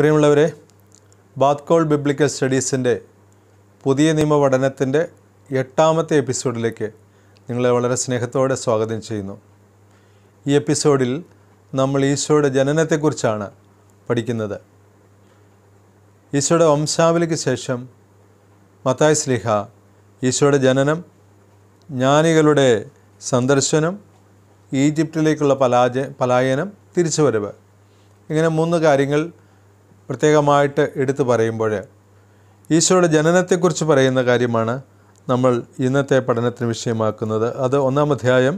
പ്രിയമുള്ളവരെ ബാത്കോൾ ബിബ്ലിക്കൽ സ്റ്റഡീസിൻ്റെ പുതിയ നിയമ പഠനത്തിൻ്റെ എട്ടാമത്തെ എപ്പിസോഡിലേക്ക് നിങ്ങളെ വളരെ സ്നേഹത്തോടെ സ്വാഗതം ചെയ്യുന്നു ഈ എപ്പിസോഡിൽ നമ്മൾ ഈശോയുടെ ജനനത്തെക്കുറിച്ചാണ് പഠിക്കുന്നത് ഈശോയുടെ വംശാവലിക്ക് ശേഷം മത്തായ് സ്ലിഹ ഈശോയുടെ ജനനം ജ്ഞാനികളുടെ സന്ദർശനം ഈജിപ്തിലേക്കുള്ള പലാജ പലായനം തിരിച്ചുവരവ് ഇങ്ങനെ മൂന്ന് കാര്യങ്ങൾ പ്രത്യേകമായിട്ട് എടുത്തു പറയുമ്പോൾ ഈശോയുടെ ജനനത്തെക്കുറിച്ച് പറയുന്ന കാര്യമാണ് നമ്മൾ ഇന്നത്തെ പഠനത്തിന് വിഷയമാക്കുന്നത് അത് ഒന്നാം അധ്യായം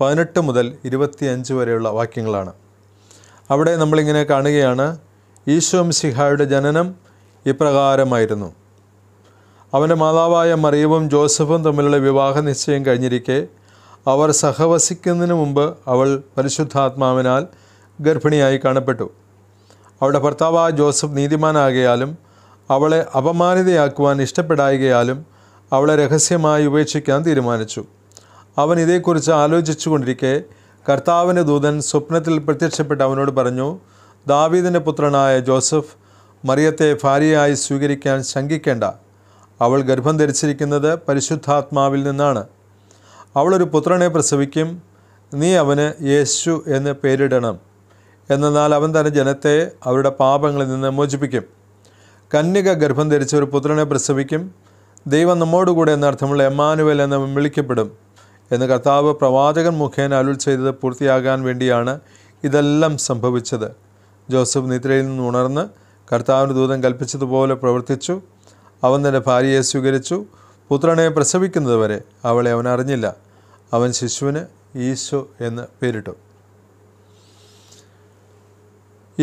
പതിനെട്ട് മുതൽ ഇരുപത്തിയഞ്ച് വരെയുള്ള വാക്യങ്ങളാണ് അവിടെ നമ്മളിങ്ങനെ കാണുകയാണ് ഈശോ സിഹായുടെ ജനനം ഇപ്രകാരമായിരുന്നു അവൻ്റെ മാതാവായ മറിയവും ജോസഫും തമ്മിലുള്ള വിവാഹ നിശ്ചയം കഴിഞ്ഞിരിക്കെ അവർ സഹവസിക്കുന്നതിന് മുമ്പ് അവൾ പരിശുദ്ധാത്മാവിനാൽ ഗർഭിണിയായി കാണപ്പെട്ടു അവളുടെ ഭർത്താവായ ജോസഫ് നീതിമാനാകയാലും അവളെ അപമാനിതയാക്കുവാൻ ഇഷ്ടപ്പെടായികയാലും അവളെ രഹസ്യമായി ഉപേക്ഷിക്കാൻ തീരുമാനിച്ചു അവൻ ഇതേക്കുറിച്ച് ആലോചിച്ചു കൊണ്ടിരിക്കെ കർത്താവിൻ്റെ ദൂതൻ സ്വപ്നത്തിൽ പ്രത്യക്ഷപ്പെട്ട് അവനോട് പറഞ്ഞു ദാവീദിൻ്റെ പുത്രനായ ജോസഫ് മറിയത്തെ ഭാര്യയായി സ്വീകരിക്കാൻ ശങ്കിക്കേണ്ട അവൾ ഗർഭം ധരിച്ചിരിക്കുന്നത് പരിശുദ്ധാത്മാവിൽ നിന്നാണ് അവളൊരു പുത്രനെ പ്രസവിക്കും നീ അവന് യേശു എന്ന് പേരിടണം എന്നാൽ അവൻ തൻ്റെ ജനത്തെ അവരുടെ പാപങ്ങളിൽ നിന്ന് മോചിപ്പിക്കും കന്യക ഗർഭം ധരിച്ച ഒരു പുത്രനെ പ്രസവിക്കും ദൈവം നമ്മോടുകൂടെ എന്നർത്ഥമുള്ള എമ്മാനുവൽ എന്ന് വിളിക്കപ്പെടും എന്ന് കർത്താവ് പ്രവാചകൻ മുഖേന അലുൾ ചെയ്തത് പൂർത്തിയാകാൻ വേണ്ടിയാണ് ഇതെല്ലാം സംഭവിച്ചത് ജോസഫ് നിദ്രയിൽ നിന്ന് ഉണർന്ന് കർത്താവിന് ദൂതം കൽപ്പിച്ചതുപോലെ പ്രവർത്തിച്ചു അവൻ തൻ്റെ ഭാര്യയെ സ്വീകരിച്ചു പുത്രനെ പ്രസവിക്കുന്നതുവരെ അവളെ അവൻ അറിഞ്ഞില്ല അവൻ ശിശുവിന് ഈശോ എന്ന് പേരിട്ടു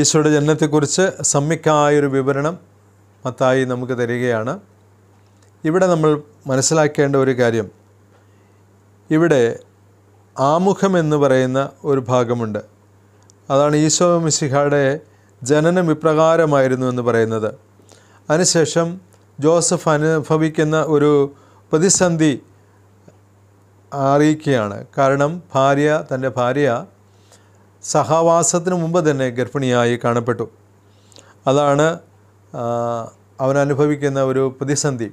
ഈശോയുടെ ജനനത്തെക്കുറിച്ച് സമ്യക്കായൊരു വിവരണം മത്തായി നമുക്ക് തരികയാണ് ഇവിടെ നമ്മൾ മനസ്സിലാക്കേണ്ട ഒരു കാര്യം ഇവിടെ ആമുഖം എന്ന് പറയുന്ന ഒരു ഭാഗമുണ്ട് അതാണ് ഈശോ മിശിഹയുടെ ജനനം ഇപ്രകാരമായിരുന്നു എന്ന് പറയുന്നത് അതിനുശേഷം ജോസഫ് അനുഭവിക്കുന്ന ഒരു പ്രതിസന്ധി അറിയിക്കുകയാണ് കാരണം ഭാര്യ തൻ്റെ ഭാര്യ സഹവാസത്തിന് മുമ്പ് തന്നെ ഗർഭിണിയായി കാണപ്പെട്ടു അതാണ് അവൻ അനുഭവിക്കുന്ന ഒരു പ്രതിസന്ധി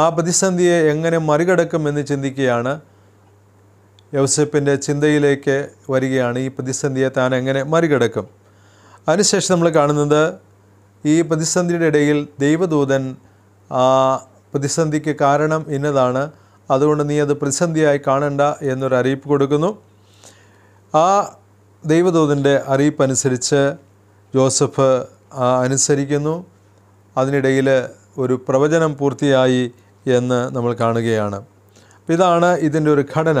ആ പ്രതിസന്ധിയെ എങ്ങനെ മറികടക്കുമെന്ന് ചിന്തിക്കുകയാണ് യൗസപ്പിൻ്റെ ചിന്തയിലേക്ക് വരികയാണ് ഈ പ്രതിസന്ധിയെ താൻ എങ്ങനെ മറികടക്കും അതിനുശേഷം നമ്മൾ കാണുന്നത് ഈ പ്രതിസന്ധിയുടെ ഇടയിൽ ദൈവദൂതൻ ആ പ്രതിസന്ധിക്ക് കാരണം ഇന്നതാണ് അതുകൊണ്ട് നീ അത് പ്രതിസന്ധിയായി കാണണ്ട എന്നൊരു അറിയിപ്പ് കൊടുക്കുന്നു ആ ദൈവദൂതൻ്റെ അറിയിപ്പനുസരിച്ച് ജോസഫ് അനുസരിക്കുന്നു അതിനിടയിൽ ഒരു പ്രവചനം പൂർത്തിയായി എന്ന് നമ്മൾ കാണുകയാണ് ഇതാണ് ഇതിൻ്റെ ഒരു ഘടന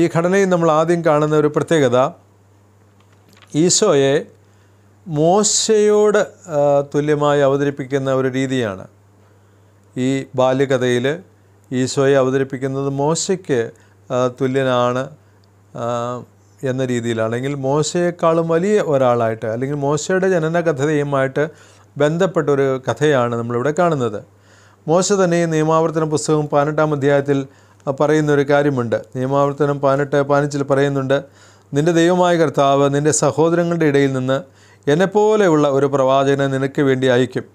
ഈ ഘടനയിൽ നമ്മൾ ആദ്യം കാണുന്ന ഒരു പ്രത്യേകത ഈശോയെ മോശയോട് തുല്യമായി അവതരിപ്പിക്കുന്ന ഒരു രീതിയാണ് ഈ ബാല്യകഥയിൽ ഈശോയെ അവതരിപ്പിക്കുന്നത് മോശയ്ക്ക് തുല്യനാണ് എന്ന രീതിയിലാണെങ്കിൽ മോശയേക്കാളും വലിയ ഒരാളായിട്ട് അല്ലെങ്കിൽ മോശയുടെ ജനന കഥയുമായിട്ട് ബന്ധപ്പെട്ടൊരു കഥയാണ് നമ്മളിവിടെ കാണുന്നത് മോശ തന്നെ ഈ നിയമാവർത്തന പുസ്തകം പതിനെട്ടാം അധ്യായത്തിൽ പറയുന്നൊരു കാര്യമുണ്ട് നിയമാവർത്തനം പതിനെട്ട് പതിനഞ്ചിൽ പറയുന്നുണ്ട് നിൻ്റെ ദൈവമായ കർത്താവ് നിൻ്റെ സഹോദരങ്ങളുടെ ഇടയിൽ നിന്ന് എന്നെപ്പോലെയുള്ള ഒരു പ്രവാചകനെ നിനക്ക് വേണ്ടി അയക്കും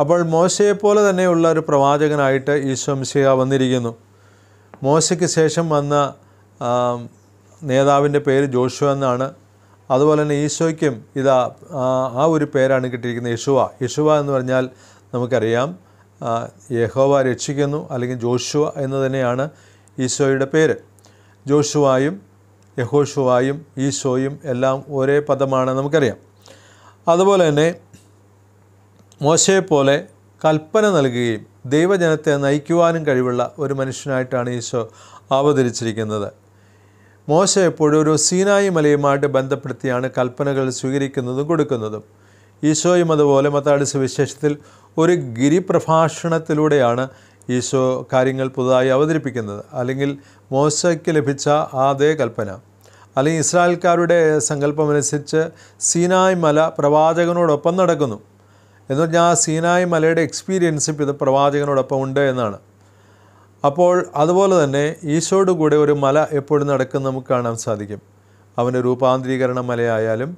അപ്പോൾ മോശയെപ്പോലെ തന്നെയുള്ള ഒരു പ്രവാചകനായിട്ട് ഈശോ വന്നിരിക്കുന്നു മോശയ്ക്ക് ശേഷം വന്ന നേതാവിൻ്റെ പേര് ജോഷു എന്നാണ് അതുപോലെ തന്നെ ഈശോയ്ക്കും ഇതാ ആ ഒരു പേരാണ് കിട്ടിയിരിക്കുന്നത് യശുവ യശുവ എന്ന് പറഞ്ഞാൽ നമുക്കറിയാം യഹോവ രക്ഷിക്കുന്നു അല്ലെങ്കിൽ ജോഷുവ എന്ന് തന്നെയാണ് ഈശോയുടെ പേര് ജോഷുവായും യഹോഷുവായും ഈശോയും എല്ലാം ഒരേ പദമാണ് നമുക്കറിയാം അതുപോലെ തന്നെ മോശയെപ്പോലെ കൽപ്പന നൽകുകയും ദൈവജനത്തെ നയിക്കുവാനും കഴിവുള്ള ഒരു മനുഷ്യനായിട്ടാണ് ഈശോ അവതരിച്ചിരിക്കുന്നത് മോശ എപ്പോഴും ഒരു സീനായി മലയുമായിട്ട് ബന്ധപ്പെടുത്തിയാണ് കൽപ്പനകൾ സ്വീകരിക്കുന്നതും കൊടുക്കുന്നതും ഈശോയും അതുപോലെ മത്താടി സുവിശേഷത്തിൽ ഒരു ഗിരിപ്രഭാഷണത്തിലൂടെയാണ് ഈശോ കാര്യങ്ങൾ പുതുതായി അവതരിപ്പിക്കുന്നത് അല്ലെങ്കിൽ മോശയ്ക്ക് ലഭിച്ച ആദ്യ കൽപ്പന അല്ലെങ്കിൽ ഇസ്രായേൽക്കാരുടെ സങ്കല്പമനുസരിച്ച് സീനായ് മല പ്രവാചകനോടൊപ്പം നടക്കുന്നു എന്ന് പറഞ്ഞാൽ ആ സീനായ് മലയുടെ എക്സ്പീരിയൻസ് ഇത് പ്രവാചകനോടൊപ്പം ഉണ്ട് എന്നാണ് അപ്പോൾ അതുപോലെ തന്നെ ഈശോയുടെ കൂടെ ഒരു മല എപ്പോഴും നടക്കുന്ന നമുക്ക് കാണാൻ സാധിക്കും അവൻ്റെ രൂപാന്തരീകരണ മലയായാലും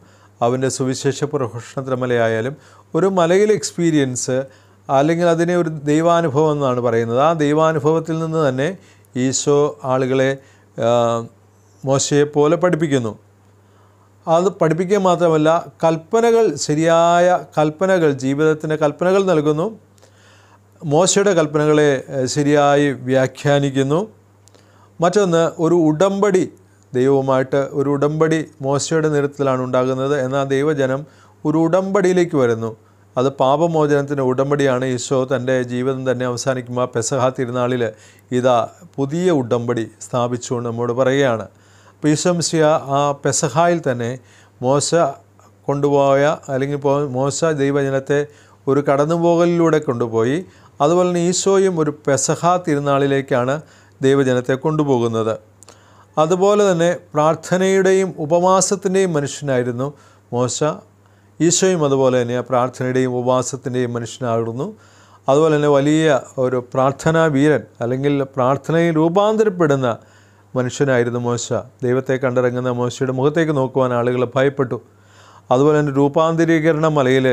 അവൻ്റെ സുവിശേഷ പ്രഘോഷണത്തിൻ്റെ മലയായാലും ഒരു മലയിലെ എക്സ്പീരിയൻസ് അല്ലെങ്കിൽ അതിനെ ഒരു ദൈവാനുഭവം എന്നാണ് പറയുന്നത് ആ ദൈവാനുഭവത്തിൽ നിന്ന് തന്നെ ഈശോ ആളുകളെ മോശയെപ്പോലെ പഠിപ്പിക്കുന്നു അത് പഠിപ്പിക്കുക മാത്രമല്ല കൽപ്പനകൾ ശരിയായ കൽപ്പനകൾ ജീവിതത്തിൻ്റെ കൽപ്പനകൾ നൽകുന്നു മോശയുടെ കൽപ്പനകളെ ശരിയായി വ്യാഖ്യാനിക്കുന്നു മറ്റൊന്ന് ഒരു ഉടമ്പടി ദൈവവുമായിട്ട് ഒരു ഉടമ്പടി മോശയുടെ നിരത്തിലാണ് ഉണ്ടാകുന്നത് എന്നാൽ ദൈവജനം ഒരു ഉടമ്പടിയിലേക്ക് വരുന്നു അത് പാപമോചനത്തിൻ്റെ ഉടമ്പടിയാണ് ഈശോ തൻ്റെ ജീവിതം തന്നെ അവസാനിക്കുമ്പോൾ പെസഹ തിരുനാളിൽ ഇതാ പുതിയ ഉടമ്പടി സ്ഥാപിച്ചുകൊണ്ട് നമ്മോട് പറയുകയാണ് അപ്പോൾ ഈശോംസിയ ആ പെസഹായിൽ തന്നെ മോശ കൊണ്ടുപോയ അല്ലെങ്കിൽ മോശ ദൈവജനത്തെ ഒരു കടന്നുപോകലിലൂടെ കൊണ്ടുപോയി അതുപോലെ തന്നെ ഈശോയും ഒരു പെസഹ തിരുനാളിലേക്കാണ് ദൈവജനത്തെ കൊണ്ടുപോകുന്നത് അതുപോലെ തന്നെ പ്രാർത്ഥനയുടെയും ഉപവാസത്തിൻ്റെയും മനുഷ്യനായിരുന്നു മോശ ഈശോയും അതുപോലെ തന്നെ പ്രാർത്ഥനയുടെയും ഉപവാസത്തിൻ്റെയും മനുഷ്യനായിരുന്നു അതുപോലെ തന്നെ വലിയ ഒരു പ്രാർത്ഥനാ വീരൻ അല്ലെങ്കിൽ പ്രാർത്ഥനയിൽ രൂപാന്തരപ്പെടുന്ന മനുഷ്യനായിരുന്നു മോശ ദൈവത്തെ കണ്ടിറങ്ങുന്ന മോശയുടെ മുഖത്തേക്ക് നോക്കുവാൻ ആളുകൾ ഭയപ്പെട്ടു അതുപോലെ തന്നെ രൂപാന്തരീകരണ മലയിൽ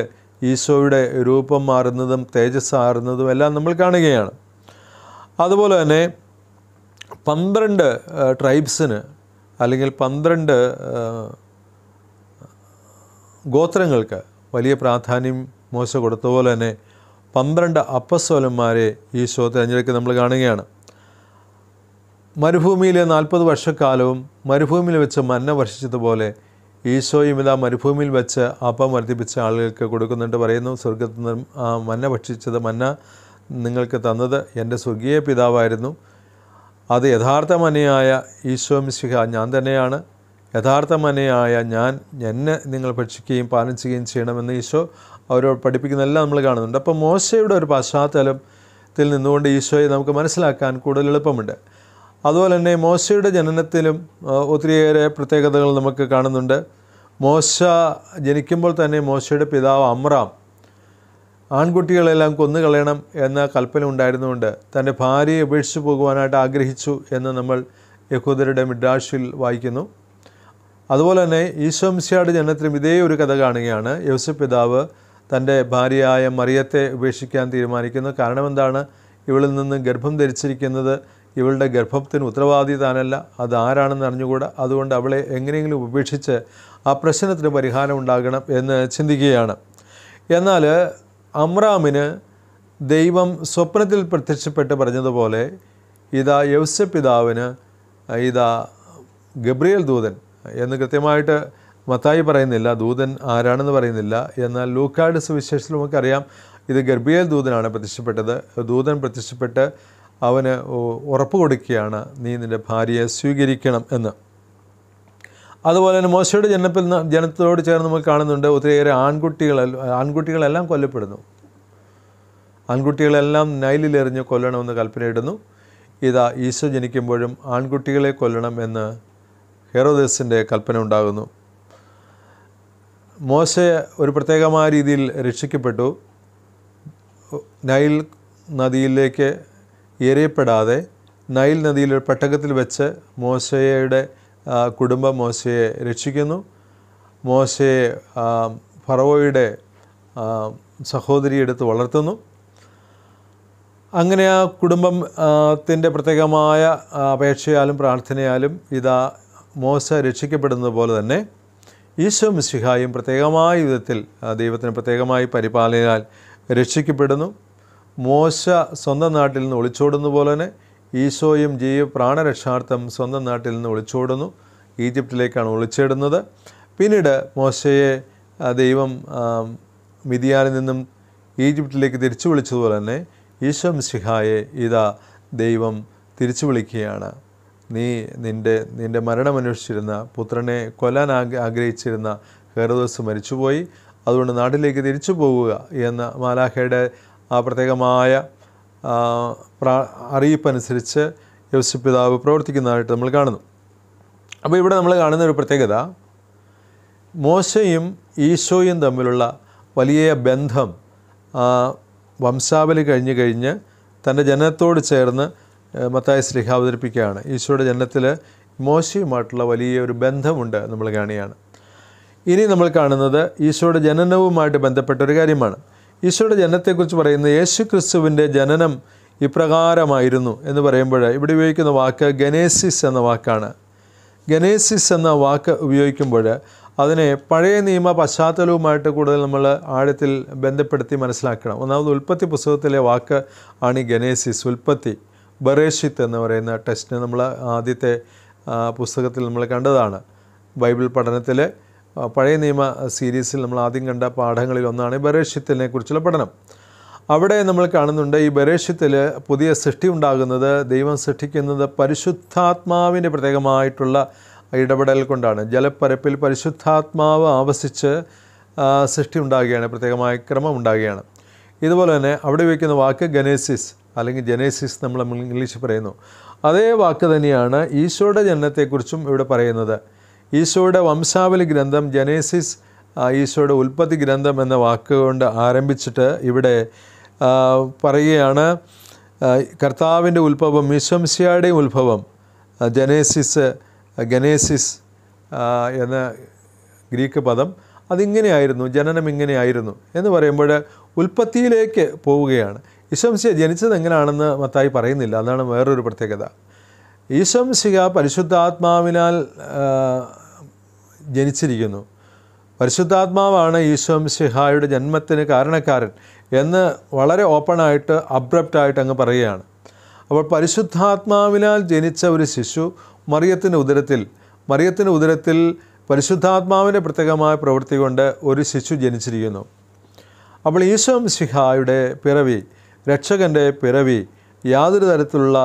ഈശോയുടെ രൂപം മാറുന്നതും തേജസ് മാറുന്നതും എല്ലാം നമ്മൾ കാണുകയാണ് അതുപോലെ തന്നെ പന്ത്രണ്ട് ട്രൈബ്സിന് അല്ലെങ്കിൽ പന്ത്രണ്ട് ഗോത്രങ്ങൾക്ക് വലിയ പ്രാധാന്യം മോശ കൊടുത്ത പോലെ തന്നെ പന്ത്രണ്ട് അപ്പസ്വലന്മാരെ ഈശോ തിരഞ്ഞെടുക്കുക നമ്മൾ കാണുകയാണ് മരുഭൂമിയിലെ നാൽപ്പത് വർഷക്കാലവും മരുഭൂമിയിൽ വെച്ച് മന്ന വർഷിച്ചതുപോലെ ഈശോയും ആ മരുഭൂമിയിൽ വെച്ച് അപ്പം വർദ്ധിപ്പിച്ച ആളുകൾക്ക് കൊടുക്കുന്നുണ്ട് പറയുന്നു സ്വർഗത്തിൽ നിന്ന് ആ മന്ന ഭക്ഷിച്ചത് മന്ന നിങ്ങൾക്ക് തന്നത് എൻ്റെ സ്വർഗീയ പിതാവായിരുന്നു അത് യഥാർത്ഥ മനയായ മിശിഹ ഞാൻ തന്നെയാണ് യഥാർത്ഥ മനയായ ഞാൻ എന്നെ നിങ്ങൾ ഭക്ഷിക്കുകയും പാലം ചെയ്യുകയും ചെയ്യണമെന്ന് ഈശോ അവരോട് പഠിപ്പിക്കുന്നതെല്ലാം നമ്മൾ കാണുന്നുണ്ട് അപ്പോൾ മോശയുടെ ഒരു പശ്ചാത്തലത്തിൽ നിന്നുകൊണ്ട് ഈശോയെ നമുക്ക് മനസ്സിലാക്കാൻ കൂടുതൽ എളുപ്പമുണ്ട് അതുപോലെ തന്നെ മോശയുടെ ജനനത്തിലും ഒത്തിരിയേറെ പ്രത്യേകതകൾ നമുക്ക് കാണുന്നുണ്ട് മോശ ജനിക്കുമ്പോൾ തന്നെ മോശയുടെ പിതാവ് അമ്രാം ആൺകുട്ടികളെല്ലാം കൊന്നുകളയണം എന്ന കൽപ്പന ഉണ്ടായിരുന്നുകൊണ്ട് തൻ്റെ ഭാര്യയെ ഉപേക്ഷിച്ചു പോകുവാനായിട്ട് ആഗ്രഹിച്ചു എന്ന് നമ്മൾ യഹൂദരുടെ മിഡ്രാഷിൽ വായിക്കുന്നു അതുപോലെ തന്നെ ഈശോംസിയുടെ ജനനത്തിലും ഇതേ ഒരു കഥ കാണുകയാണ് യോസഫ് പിതാവ് തൻ്റെ ഭാര്യയായ മറിയത്തെ ഉപേക്ഷിക്കാൻ തീരുമാനിക്കുന്നു കാരണം എന്താണ് ഇവളിൽ നിന്ന് ഗർഭം ധരിച്ചിരിക്കുന്നത് ഇവളുടെ ഗർഭത്തിന് ഉത്തരവാദി താനല്ല അത് ആരാണെന്ന് അറിഞ്ഞുകൂടാ അതുകൊണ്ട് അവളെ എങ്ങനെയെങ്കിലും ഉപേക്ഷിച്ച് ആ പ്രശ്നത്തിന് പരിഹാരം ഉണ്ടാകണം എന്ന് ചിന്തിക്കുകയാണ് എന്നാൽ അമ്രാമിന് ദൈവം സ്വപ്നത്തിൽ പ്രത്യക്ഷപ്പെട്ട് പറഞ്ഞതുപോലെ ഇതാ പിതാവിന് ഇതാ ഗബ്രിയേൽ ദൂതൻ എന്ന് കൃത്യമായിട്ട് മത്തായി പറയുന്നില്ല ദൂതൻ ആരാണെന്ന് പറയുന്നില്ല എന്നാൽ ലൂക്കാഡ് സുവിശേഷത്തിൽ നമുക്കറിയാം ഇത് ഗർഭിയൽ ദൂതനാണ് പ്രത്യക്ഷപ്പെട്ടത് ദൂതൻ പ്രത്യക്ഷപ്പെട്ട് അവന് ഉറപ്പ് കൊടുക്കുകയാണ് നീ നിൻ്റെ ഭാര്യയെ സ്വീകരിക്കണം എന്ന് അതുപോലെ തന്നെ മോശയുടെ ജനപ്പിൽ ജനത്തോട് ചേർന്ന് നമ്മൾ കാണുന്നുണ്ട് ഒത്തിരിയേറെ ആൺകുട്ടികൾ ആൺകുട്ടികളെല്ലാം കൊല്ലപ്പെടുന്നു ആൺകുട്ടികളെല്ലാം നൈലിലെറിഞ്ഞ് കൊല്ലണമെന്ന് കൽപ്പനയിടുന്നു ഇതാ ഈശോ ജനിക്കുമ്പോഴും ആൺകുട്ടികളെ കൊല്ലണം എന്ന് ഹെറോദേസിൻ്റെ കൽപ്പന ഉണ്ടാകുന്നു മോശ ഒരു പ്രത്യേകമായ രീതിയിൽ രക്ഷിക്കപ്പെട്ടു നൈൽ നദിയിലേക്ക് എറിയപ്പെടാതെ നൈൽ നദിയിൽ ഒരു പെട്ടകത്തിൽ വെച്ച് മോശയുടെ കുടുംബം മോശയെ രക്ഷിക്കുന്നു മോശയെ ഫറവോയുടെ സഹോദരിയെടുത്ത് വളർത്തുന്നു അങ്ങനെ ആ കുടുംബത്തിൻ്റെ പ്രത്യേകമായ അപേക്ഷയാലും പ്രാർത്ഥനയാലും ഇതാ മോശ രക്ഷിക്കപ്പെടുന്നത് പോലെ തന്നെ ഈശോ മിശിഹായും പ്രത്യേകമായ വിധത്തിൽ ദൈവത്തിന് പ്രത്യേകമായി പരിപാലനാൽ രക്ഷിക്കപ്പെടുന്നു മോശ സ്വന്തം നാട്ടിൽ നിന്ന് ഒളിച്ചോടുന്ന പോലെ തന്നെ ഈശോയും ജീവ പ്രാണരക്ഷാർത്ഥം സ്വന്തം നാട്ടിൽ നിന്ന് ഒളിച്ചോടുന്നു ഈജിപ്തിലേക്കാണ് ഒളിച്ചിടുന്നത് പിന്നീട് മോശയെ ദൈവം മിതിയാനിൽ നിന്നും ഈജിപ്തിലേക്ക് തിരിച്ചു വിളിച്ചതുപോലെ തന്നെ ഈശോ മിശിഹായെ ഇതാ ദൈവം തിരിച്ചു വിളിക്കുകയാണ് നീ നിൻ്റെ നിൻ്റെ മരണം അന്വേഷിച്ചിരുന്ന പുത്രനെ കൊല്ലാൻ ആഗ്രഹിച്ചിരുന്ന ഹെറുദോസ് മരിച്ചുപോയി അതുകൊണ്ട് നാട്ടിലേക്ക് തിരിച്ചു പോവുക എന്ന മാലാഖയുടെ പ്രത്യേകമായ അറിയിപ്പനുസരിച്ച് യോസഫ് പിതാവ് പ്രവർത്തിക്കുന്നതായിട്ട് നമ്മൾ കാണുന്നു അപ്പോൾ ഇവിടെ നമ്മൾ കാണുന്ന ഒരു പ്രത്യേകത മോശയും ഈശോയും തമ്മിലുള്ള വലിയ ബന്ധം വംശാവലി കഴിഞ്ഞ് കഴിഞ്ഞ് തൻ്റെ ജനനത്തോട് ചേർന്ന് മത്തായ സ്ലിഹ അവതരിപ്പിക്കുകയാണ് ഈശോയുടെ ജനനത്തിൽ മോശയുമായിട്ടുള്ള വലിയൊരു ബന്ധമുണ്ട് നമ്മൾ കാണുകയാണ് ഇനി നമ്മൾ കാണുന്നത് ഈശോയുടെ ജനനവുമായിട്ട് ബന്ധപ്പെട്ട ഒരു കാര്യമാണ് ഈശോയുടെ ജനനത്തെക്കുറിച്ച് പറയുന്ന യേശു ക്രിസ്തുവിൻ്റെ ജനനം ഇപ്രകാരമായിരുന്നു എന്ന് പറയുമ്പോൾ ഇവിടെ ഉപയോഗിക്കുന്ന വാക്ക് ഗനേസിസ് എന്ന വാക്കാണ് ഗനേസിസ് എന്ന വാക്ക് ഉപയോഗിക്കുമ്പോൾ അതിനെ പഴയ നിയമ പശ്ചാത്തലവുമായിട്ട് കൂടുതൽ നമ്മൾ ആഴത്തിൽ ബന്ധപ്പെടുത്തി മനസ്സിലാക്കണം ഒന്നാമത് ഉൽപ്പത്തി പുസ്തകത്തിലെ വാക്ക് ആണ് ഈ ഗനേസിസ് ഉൽപ്പത്തി ബറേഷിത്ത് എന്ന് പറയുന്ന ടെസ്റ്റ് നമ്മൾ ആദ്യത്തെ പുസ്തകത്തിൽ നമ്മൾ കണ്ടതാണ് ബൈബിൾ പഠനത്തിലെ പഴയ നിയമ സീരീസിൽ നമ്മൾ ആദ്യം കണ്ട പാഠങ്ങളിൽ ഒന്നാണ് ബരേഷ്യത്തിനെ കുറിച്ചുള്ള പഠനം അവിടെ നമ്മൾ കാണുന്നുണ്ട് ഈ ബരേഷ്യത്തിൽ പുതിയ സൃഷ്ടി ഉണ്ടാകുന്നത് ദൈവം സൃഷ്ടിക്കുന്നത് പരിശുദ്ധാത്മാവിൻ്റെ പ്രത്യേകമായിട്ടുള്ള ഇടപെടൽ കൊണ്ടാണ് ജലപ്പരപ്പിൽ പരിശുദ്ധാത്മാവ് ആവസിച്ച് സൃഷ്ടി ഉണ്ടാകുകയാണ് പ്രത്യേകമായ ക്രമം ഉണ്ടാകുകയാണ് ഇതുപോലെ തന്നെ അവിടെ ഉപയോഗിക്കുന്ന വാക്ക് ഗനേസിസ് അല്ലെങ്കിൽ ജനേസിസ് നമ്മൾ ഇംഗ്ലീഷിൽ പറയുന്നു അതേ വാക്ക് തന്നെയാണ് ഈശോയുടെ ജനനത്തെക്കുറിച്ചും ഇവിടെ പറയുന്നത് ഈശോയുടെ വംശാവലി ഗ്രന്ഥം ജനേസിസ് ഈശോയുടെ ഉൽപ്പത്തി ഗ്രന്ഥം എന്ന വാക്കുകൊണ്ട് ആരംഭിച്ചിട്ട് ഇവിടെ പറയുകയാണ് കർത്താവിൻ്റെ ഉത്ഭവം മിശംസിയാടെയും ഉത്ഭവം ജനേസിസ് ഗനേസിസ് എന്ന ഗ്രീക്ക് പദം അതിങ്ങനെയായിരുന്നു ജനനം ഇങ്ങനെയായിരുന്നു എന്ന് പറയുമ്പോൾ ഉൽപ്പത്തിയിലേക്ക് പോവുകയാണ് ഇശംസ്യ ജനിച്ചത് എങ്ങനെയാണെന്ന് മത്തായി പറയുന്നില്ല അതാണ് വേറൊരു പ്രത്യേകത ഈശോ മിശിക പരിശുദ്ധാത്മാവിനാൽ ജനിച്ചിരിക്കുന്നു പരിശുദ്ധാത്മാവാണ് ഈശോ മിശിഹായുടെ ജന്മത്തിന് കാരണക്കാരൻ എന്ന് വളരെ ഓപ്പണായിട്ട് അബ്രപ്റ്റായിട്ട് അങ്ങ് പറയുകയാണ് അപ്പോൾ പരിശുദ്ധാത്മാവിനാൽ ജനിച്ച ഒരു ശിശു മറിയത്തിൻ്റെ ഉദരത്തിൽ മറിയത്തിൻ്റെ ഉദരത്തിൽ പരിശുദ്ധാത്മാവിൻ്റെ പ്രത്യേകമായ പ്രവൃത്തി കൊണ്ട് ഒരു ശിശു ജനിച്ചിരിക്കുന്നു അപ്പോൾ ഈശോ സിഹായുടെ പിറവി രക്ഷകൻ്റെ പിറവി യാതൊരു തരത്തിലുള്ള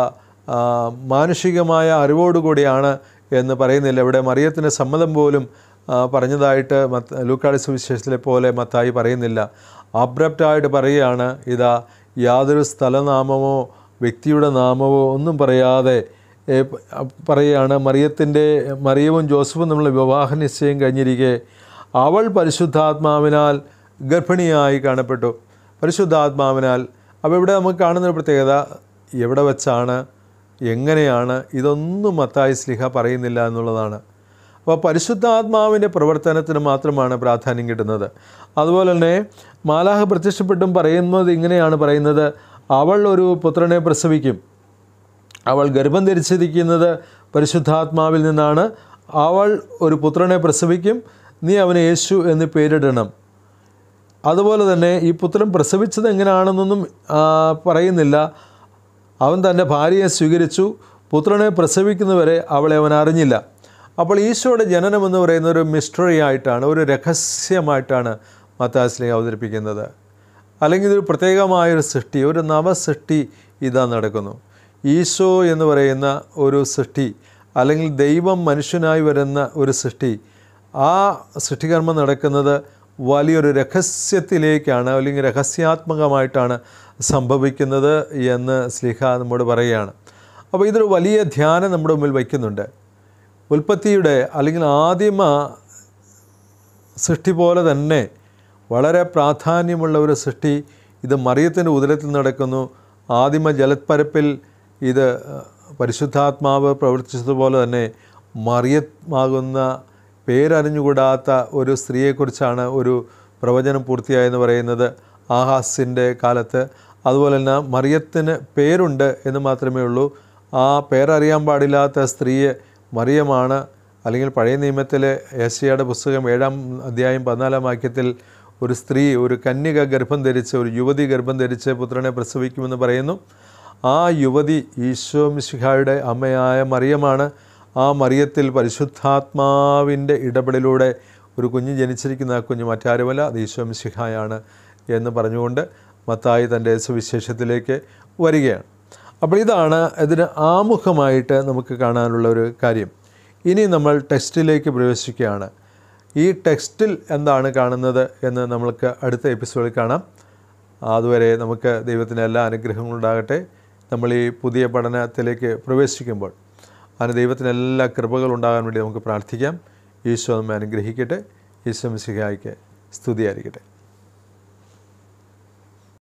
മാനുഷികമായ അറിവോടുകൂടിയാണ് എന്ന് പറയുന്നില്ല ഇവിടെ മറിയത്തിൻ്റെ സമ്മതം പോലും പറഞ്ഞതായിട്ട് മത്ത് ലൂക്കാട് സുവിശേഷത്തിലെ പോലെ മത്തായി പറയുന്നില്ല അബ്രപ്റ്റായിട്ട് പറയുകയാണ് ഇതാ യാതൊരു സ്ഥലനാമമോ വ്യക്തിയുടെ നാമമോ ഒന്നും പറയാതെ പറയുകയാണ് മറിയത്തിൻ്റെ മറിയവും ജോസഫും നമ്മൾ വിവാഹ നിശ്ചയം കഴിഞ്ഞിരിക്കെ അവൾ പരിശുദ്ധാത്മാവിനാൽ ഗർഭിണിയായി കാണപ്പെട്ടു പരിശുദ്ധാത്മാവിനാൽ അപ്പോൾ ഇവിടെ നമുക്ക് കാണുന്നൊരു പ്രത്യേകത എവിടെ വെച്ചാണ് എങ്ങനെയാണ് ഇതൊന്നും മത്തായി സ്ലിഹ പറയുന്നില്ല എന്നുള്ളതാണ് അപ്പോൾ പരിശുദ്ധാത്മാവിൻ്റെ പ്രവർത്തനത്തിന് മാത്രമാണ് പ്രാധാന്യം കിട്ടുന്നത് അതുപോലെ തന്നെ മാലാഹ പ്രത്യക്ഷപ്പെട്ടും പറയുന്നത് ഇങ്ങനെയാണ് പറയുന്നത് അവൾ ഒരു പുത്രനെ പ്രസവിക്കും അവൾ ഗർഭം ധരിച്ചിരിക്കുന്നത് പരിശുദ്ധാത്മാവിൽ നിന്നാണ് അവൾ ഒരു പുത്രനെ പ്രസവിക്കും നീ അവനെ യേശു എന്ന് പേരിടണം അതുപോലെ തന്നെ ഈ പുത്രൻ പ്രസവിച്ചത് എങ്ങനെയാണെന്നൊന്നും പറയുന്നില്ല അവൻ തൻ്റെ ഭാര്യയെ സ്വീകരിച്ചു പുത്രനെ പ്രസവിക്കുന്നവരെ അവളെ അവൻ അറിഞ്ഞില്ല അപ്പോൾ ഈശോയുടെ ജനനം എന്ന് പറയുന്ന ഒരു മിസ്റ്ററി ആയിട്ടാണ് ഒരു രഹസ്യമായിട്ടാണ് മത്താസിനെ അവതരിപ്പിക്കുന്നത് അല്ലെങ്കിൽ ഇതൊരു പ്രത്യേകമായൊരു സൃഷ്ടി ഒരു നവസൃഷ്ടി ഇതാ നടക്കുന്നു ഈശോ എന്ന് പറയുന്ന ഒരു സൃഷ്ടി അല്ലെങ്കിൽ ദൈവം മനുഷ്യനായി വരുന്ന ഒരു സൃഷ്ടി ആ സൃഷ്ടികർമ്മം നടക്കുന്നത് വലിയൊരു രഹസ്യത്തിലേക്കാണ് അല്ലെങ്കിൽ രഹസ്യാത്മകമായിട്ടാണ് സംഭവിക്കുന്നത് എന്ന് സ്ലിഹ നമ്മോട് പറയുകയാണ് അപ്പോൾ ഇതൊരു വലിയ ധ്യാനം നമ്മുടെ മുമ്പിൽ വയ്ക്കുന്നുണ്ട് ഉൽപ്പത്തിയുടെ അല്ലെങ്കിൽ ആദിമ സൃഷ്ടി പോലെ തന്നെ വളരെ പ്രാധാന്യമുള്ള ഒരു സൃഷ്ടി ഇത് മറിയത്തിൻ്റെ ഉദരത്തിൽ നടക്കുന്നു ആദിമ ജലപ്പരപ്പിൽ ഇത് പരിശുദ്ധാത്മാവ് പ്രവർത്തിച്ചതുപോലെ തന്നെ മറിയമാകുന്ന പേരറിഞ്ഞുകൂടാത്ത ഒരു സ്ത്രീയെക്കുറിച്ചാണ് ഒരു പ്രവചനം പൂർത്തിയായെന്ന് പറയുന്നത് ആഹാസിൻ്റെ കാലത്ത് അതുപോലെ തന്നെ മറിയത്തിന് പേരുണ്ട് എന്ന് മാത്രമേ ഉള്ളൂ ആ പേരറിയാൻ പാടില്ലാത്ത സ്ത്രീയെ മറിയമാണ് അല്ലെങ്കിൽ പഴയ നിയമത്തിലെ ഏഷ്യയുടെ പുസ്തകം ഏഴാം അധ്യായം പതിനാലാം വാക്യത്തിൽ ഒരു സ്ത്രീ ഒരു കന്യക ഗർഭം ധരിച്ച് ഒരു യുവതി ഗർഭം ധരിച്ച് പുത്രനെ പ്രസവിക്കുമെന്ന് പറയുന്നു ആ യുവതി ഈശോ മിശിഹായുടെ അമ്മയായ മറിയമാണ് ആ മറിയത്തിൽ പരിശുദ്ധാത്മാവിൻ്റെ ഇടപെടലൂടെ ഒരു കുഞ്ഞ് ജനിച്ചിരിക്കുന്ന ആ കുഞ്ഞ് മറ്റാരുമല്ല അത് ഈശോ മിശിഹായാണ് എന്ന് പറഞ്ഞുകൊണ്ട് മത്തായി തൻ്റെ സുവിശേഷത്തിലേക്ക് വരികയാണ് അപ്പോൾ ഇതാണ് ഇതിന് ആമുഖമായിട്ട് നമുക്ക് കാണാനുള്ള ഒരു കാര്യം ഇനി നമ്മൾ ടെക്സ്റ്റിലേക്ക് പ്രവേശിക്കുകയാണ് ഈ ടെക്സ്റ്റിൽ എന്താണ് കാണുന്നത് എന്ന് നമ്മൾക്ക് അടുത്ത എപ്പിസോഡിൽ കാണാം അതുവരെ നമുക്ക് ദൈവത്തിന് എല്ലാ അനുഗ്രഹങ്ങളും ഉണ്ടാകട്ടെ നമ്മൾ ഈ പുതിയ പഠനത്തിലേക്ക് പ്രവേശിക്കുമ്പോൾ അതിന് ദൈവത്തിന് എല്ലാ കൃപകളും ഉണ്ടാകാൻ വേണ്ടി നമുക്ക് പ്രാർത്ഥിക്കാം ഈശോ നമ്മെ അനുഗ്രഹിക്കട്ടെ ഈശോ മിശിഹായിക്ക് സ്തുതിയായിരിക്കട്ടെ